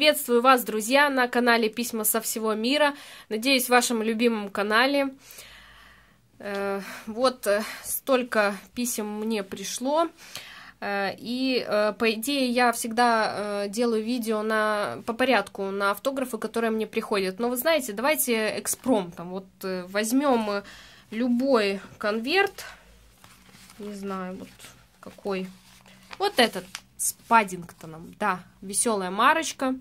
Приветствую вас, друзья, на канале Письма со всего мира. Надеюсь, в вашем любимом канале. Э, вот э, столько писем мне пришло. Э, и, по идее, я всегда делаю видео на, по порядку на автографы, которые мне приходят. Но вы знаете, давайте экспромтом. Вот возьмем любой конверт, не знаю, вот какой. Вот этот с Паддингтоном, да, веселая марочка.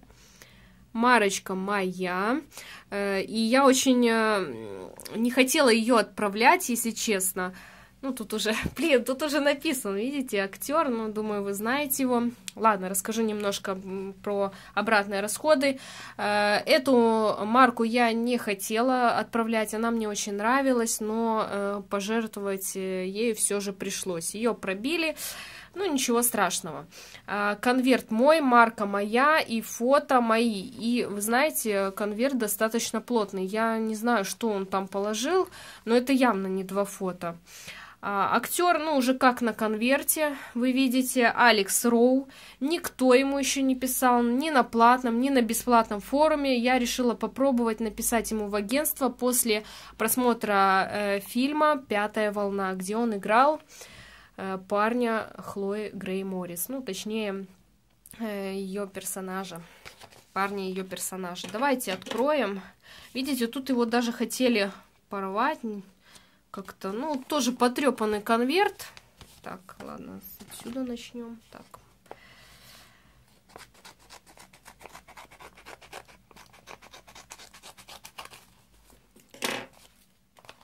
Марочка моя. Э, и я очень э, не хотела ее отправлять, если честно. Ну, тут уже, блин, тут уже написано, видите, актер, ну, думаю, вы знаете его. Ладно, расскажу немножко про обратные расходы. Э, эту марку я не хотела отправлять, она мне очень нравилась, но пожертвовать ей все же пришлось. Ее пробили, ну, ничего страшного. А, конверт мой, марка моя и фото мои. И, вы знаете, конверт достаточно плотный. Я не знаю, что он там положил, но это явно не два фото. А, актер, ну, уже как на конверте, вы видите, Алекс Роу. Никто ему еще не писал, ни на платном, ни на бесплатном форуме. Я решила попробовать написать ему в агентство после просмотра э, фильма «Пятая волна», где он играл Э, парня Хлои Грей Моррис. Ну, точнее, э, ее персонажа, парня ее персонажа. Давайте откроем. Видите, тут его даже хотели порвать как-то. Ну, тоже потрепанный конверт. Так, ладно, отсюда начнем. Так.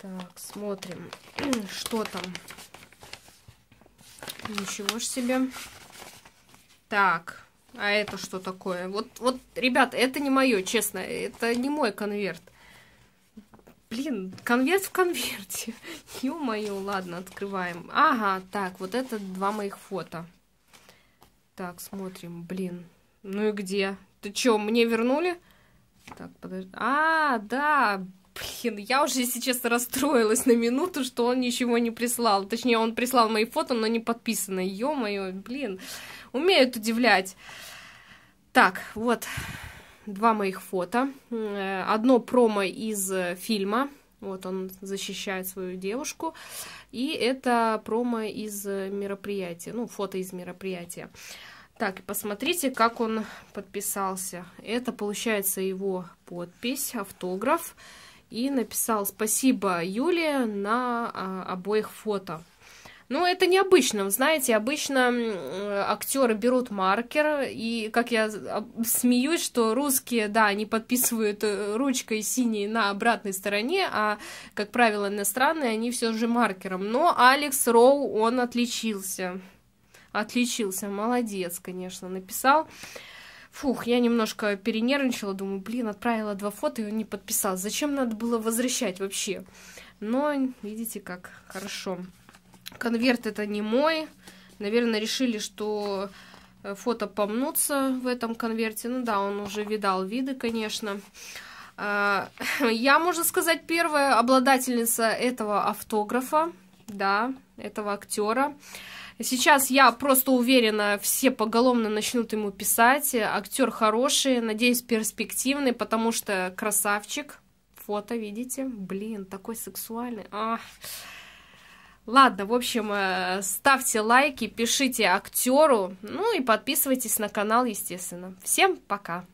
Так, смотрим, что там. Ничего ж себе. Так, а это что такое? Вот, вот, ребят, это не мое, честно. Это не мой конверт. Блин, конверт в конверте. Ё-моё, ладно, открываем. Ага, так, вот это два моих фото. Так, смотрим, блин. Ну и где? Ты чё, мне вернули? Так, подожди. А, да, Блин, я уже если честно расстроилась на минуту, что он ничего не прислал. Точнее, он прислал мои фото, но не подписанные. Ё-моё, блин, умеют удивлять. Так, вот два моих фото. Одно промо из э, фильма. Вот он защищает свою девушку. И это промо из э, мероприятия. Ну, фото из мероприятия. Так, посмотрите, как он подписался. Это, получается, его подпись, автограф и написал «Спасибо, Юле на а, обоих фото». Ну, это необычно, знаете, обычно э, актеры берут маркер, и как я смеюсь, что русские, да, они подписывают э, ручкой синей на обратной стороне, а, как правило, иностранные, они все же маркером. Но Алекс Роу, он отличился, отличился, молодец, конечно, написал. Фух, я немножко перенервничала, думаю, блин, отправила два фото, и он не подписал. Зачем надо было возвращать вообще? Но, видите, как хорошо. Конверт это не мой. Наверное, решили, что э, фото помнутся в этом конверте. Ну да, он уже видал виды, конечно. А, я, можно сказать, первая обладательница этого автографа, да, этого актера. Сейчас я просто уверена, все поголовно начнут ему писать. Актер хороший, надеюсь, перспективный, потому что красавчик. Фото, видите? Блин, такой сексуальный. Ах. Ладно, в общем, э, ставьте лайки, пишите актеру, ну и подписывайтесь на канал, естественно. Всем пока!